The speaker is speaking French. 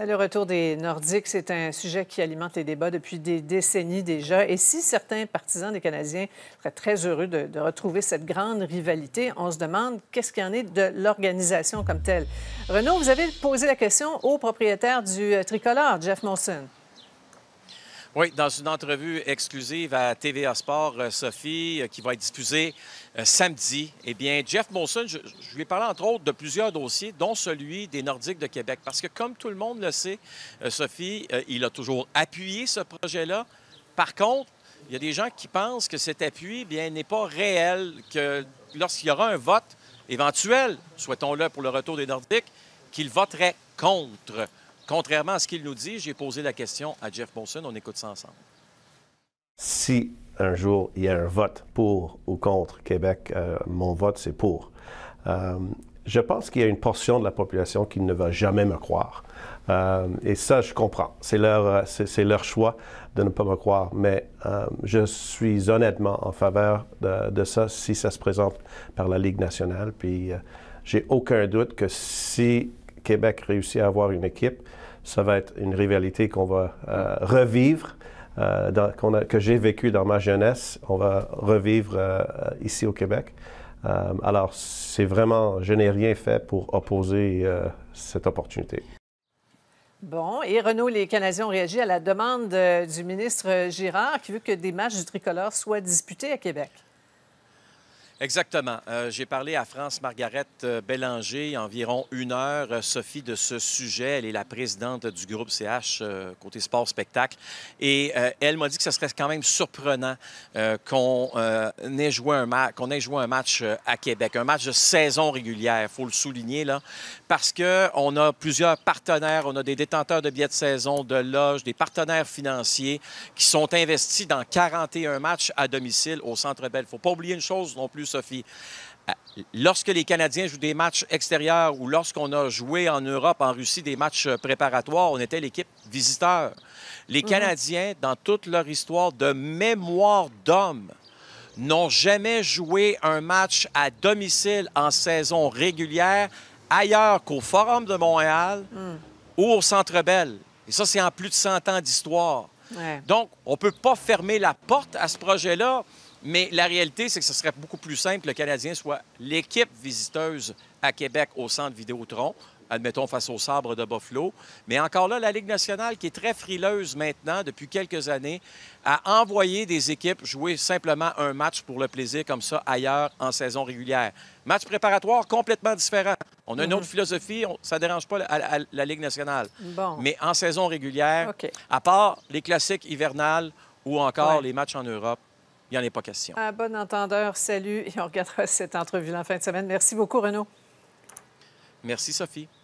Bah, le retour des Nordiques, c'est un sujet qui alimente les débats depuis des décennies déjà. Et si certains partisans des Canadiens seraient très heureux de, retrouver cette grande rivalité, on se demande qu'est-ce qu'il y en est de l'organisation comme telle. Renaud, vous avez posé la question au propriétaire du euh, tricolore, Jeff Monson. Oui, dans une entrevue exclusive à TVA Sport, euh, Sophie, euh, qui va être diffusée euh, samedi, eh bien, Jeff Molson, je, lui ai parlé entre autres de plusieurs dossiers, dont celui des Nordiques de Québec. Parce que comme tout le monde le sait, Sophie, il a toujours appuyé ce projet-là. Par contre, il y a des gens qui pensent que cet appui eh n'est pas réel, que lorsqu'il y aura un vote éventuel, souhaitons-le pour le retour des Nordiques, qu'il voterait contre contrairement à ce qu'il nous dit, j'ai posé la question à Jeff Monson. On écoute ça ensemble. Si un jour il y a un vote pour ou contre Québec, euh, mon vote c'est pour. Euh, je pense qu'il y a une portion de la population qui ne va jamais me croire. Euh, et ça, je comprends. C'est leur, c'est, leur choix de ne pas me croire. Mais je suis honnêtement en faveur de, ça si ça se présente par la Ligue nationale. Puis j'ai aucun doute que si Québec réussit à avoir une équipe, ça va être une rivalité qu'on va euh, revivre, euh, que j'ai vécue dans ma jeunesse. On va revivre euh, ici au Québec. alors, c'est vraiment, je n'ai rien fait pour opposer cette opportunité. Bon, et Renaud, les Canadiens ont réagi à la demande du ministre Girard qui veut que des matchs du tricolore soient disputés à Québec. Exactement. Euh, j'ai parlé à France Margaret euh, Bélanger environ une heure, euh, Sophie, de ce sujet. Elle est la présidente du groupe CH côté sport spectacle. Et elle m'a dit que ce serait quand même surprenant qu'on ait, joué un ait joué un match à Québec, un match de saison régulière, il faut le souligner, là, parce qu'on a plusieurs partenaires, on a des détenteurs de billets de saison, de loges, des partenaires financiers qui sont investis dans 41 matchs à domicile au Centre Bell. Il ne faut pas oublier une chose non plus Sophie. Euh, lorsque les Canadiens jouent des matchs extérieurs ou lorsqu'on a joué en Europe, en Russie, des matchs euh, préparatoires, on était l'équipe visiteur. Les mhm. Canadiens, dans toute leur histoire de mémoire d'homme, n'ont jamais joué un match à domicile en saison régulière ailleurs qu'au Forum de Montréal mm. ou au Centre Bell. Et ça, c'est en plus de 100 ans d'histoire. Donc, on ne peut pas fermer la porte à ce projet-là. Mais la réalité, c'est que ce serait beaucoup plus simple que le Canadien soit l'équipe visiteuse à Québec au centre Vidéotron, admettons face au sabre de Buffalo. Mais encore là, la Ligue nationale, qui est très frileuse maintenant depuis quelques années, a envoyé des équipes jouer simplement un match pour le plaisir comme ça ailleurs en saison régulière. Match préparatoire complètement différent. On a une autre mhm. philosophie, ça ne dérange pas la, Ligue nationale. Mais en saison régulière, à part les classiques hivernales ou encore les matchs en Europe, il n'y en est pas question. À bon entendeur, salut et on regardera cette entrevue la fin de semaine. Merci beaucoup, Renaud. Merci, Sophie.